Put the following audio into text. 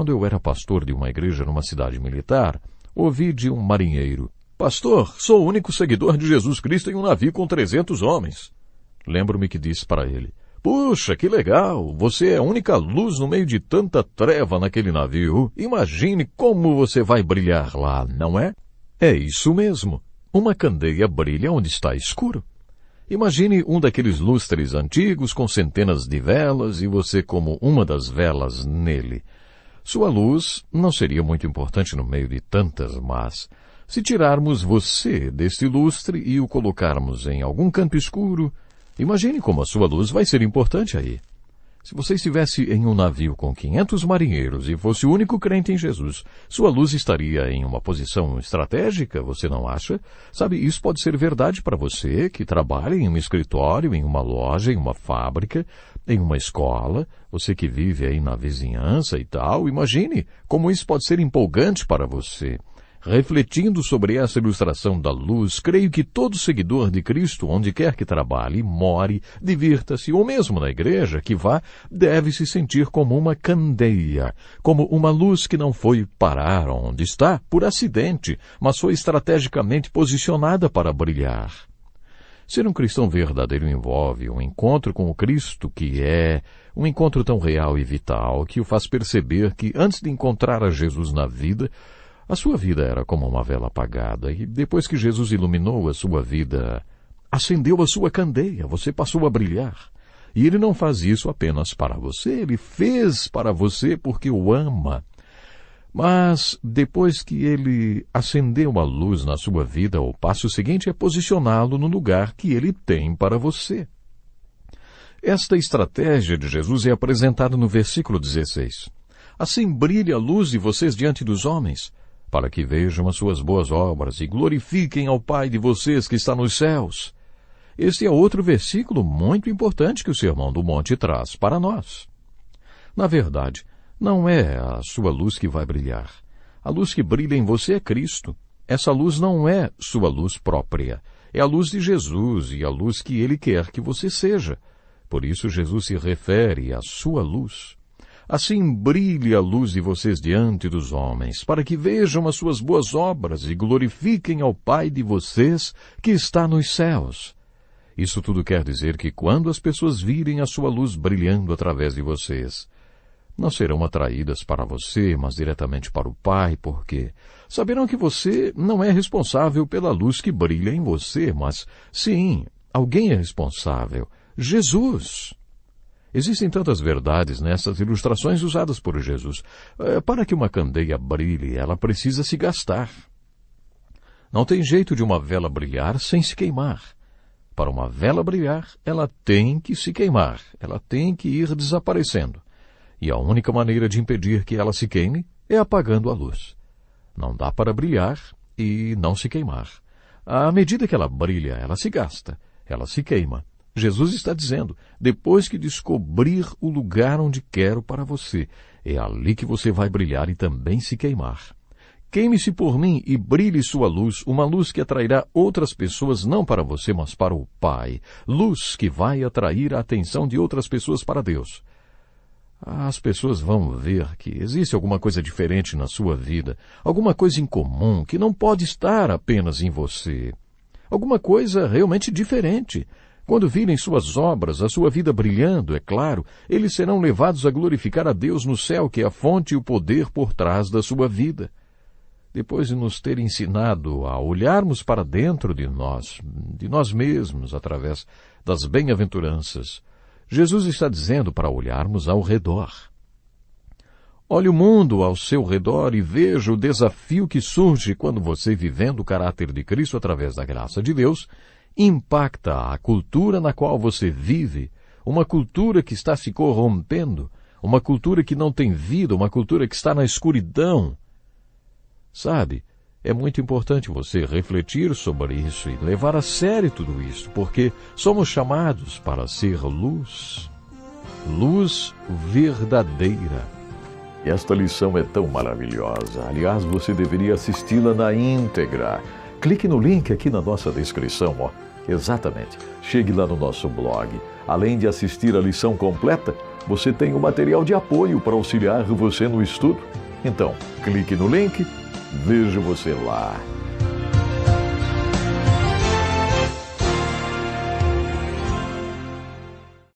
Quando eu era pastor de uma igreja numa cidade militar, ouvi de um marinheiro: Pastor, sou o único seguidor de Jesus Cristo em um navio com trezentos homens. Lembro-me que disse para ele: Puxa, que legal! Você é a única luz no meio de tanta treva naquele navio. Imagine como você vai brilhar lá, não é? É isso mesmo. Uma candeia brilha onde está escuro. Imagine um daqueles lustres antigos com centenas de velas e você como uma das velas nele. Sua luz não seria muito importante no meio de tantas más. Se tirarmos você deste lustre e o colocarmos em algum canto escuro, imagine como a sua luz vai ser importante aí. Se você estivesse em um navio com 500 marinheiros e fosse o único crente em Jesus, sua luz estaria em uma posição estratégica, você não acha? Sabe, isso pode ser verdade para você que trabalha em um escritório, em uma loja, em uma fábrica, em uma escola, você que vive aí na vizinhança e tal, imagine como isso pode ser empolgante para você. Refletindo sobre essa ilustração da luz, creio que todo seguidor de Cristo, onde quer que trabalhe, more, divirta-se, ou mesmo na igreja que vá, deve se sentir como uma candeia, como uma luz que não foi parar onde está por acidente, mas foi estrategicamente posicionada para brilhar. Ser um cristão verdadeiro envolve um encontro com o Cristo que é um encontro tão real e vital que o faz perceber que antes de encontrar a Jesus na vida, a sua vida era como uma vela apagada e depois que Jesus iluminou a sua vida, acendeu a sua candeia, você passou a brilhar. E ele não faz isso apenas para você, ele fez para você porque o ama mas depois que ele acendeu a luz na sua vida, o passo seguinte é posicioná-lo no lugar que ele tem para você. Esta estratégia de Jesus é apresentada no versículo 16. Assim brilha a luz de vocês diante dos homens, para que vejam as suas boas obras e glorifiquem ao Pai de vocês que está nos céus. Este é outro versículo muito importante que o Sermão do Monte traz para nós. Na verdade, não é a sua luz que vai brilhar. A luz que brilha em você é Cristo. Essa luz não é sua luz própria. É a luz de Jesus e a luz que ele quer que você seja. Por isso Jesus se refere à sua luz. Assim brilhe a luz de vocês diante dos homens, para que vejam as suas boas obras e glorifiquem ao Pai de vocês que está nos céus. Isso tudo quer dizer que quando as pessoas virem a sua luz brilhando através de vocês, não serão atraídas para você, mas diretamente para o Pai, porque saberão que você não é responsável pela luz que brilha em você, mas sim, alguém é responsável. Jesus. Existem tantas verdades nessas ilustrações usadas por Jesus. Eh, para que uma candeia brilhe, ela precisa se gastar. Não tem jeito de uma vela brilhar sem se queimar. Para uma vela brilhar, ela tem que se queimar, ela tem que ir desaparecendo. E a única maneira de impedir que ela se queime é apagando a luz. Não dá para brilhar e não se queimar. À medida que ela brilha, ela se gasta, ela se queima. Jesus está dizendo: depois que descobrir o lugar onde quero para você, é ali que você vai brilhar e também se queimar. Queime-se por mim e brilhe sua luz, uma luz que atrairá outras pessoas não para você, mas para o Pai. Luz que vai atrair a atenção de outras pessoas para Deus as pessoas vão ver que existe alguma coisa diferente na sua vida, alguma coisa em comum que não pode estar apenas em você. Alguma coisa realmente diferente. Quando virem suas obras, a sua vida brilhando, é claro, eles serão levados a glorificar a Deus no céu, que é a fonte e o poder por trás da sua vida. Depois de nos ter ensinado a olharmos para dentro de nós, de nós mesmos, através das bem-aventuranças, Jesus está dizendo para olharmos ao redor. Olhe o mundo ao seu redor e veja o desafio que surge quando você, vivendo o caráter de Cristo através da graça de Deus, impacta a cultura na qual você vive, uma cultura que está se corrompendo, uma cultura que não tem vida, uma cultura que está na escuridão. Sabe, é muito importante você refletir sobre isso e levar a sério tudo isso, porque somos chamados para ser luz, luz verdadeira. Esta lição é tão maravilhosa. Aliás, você deveria assisti-la na íntegra. Clique no link aqui na nossa descrição, ó. Exatamente. Chegue lá no nosso blog. Além de assistir a lição completa, você tem o material de apoio para auxiliar você no estudo. Então, clique no link Vejo você lá.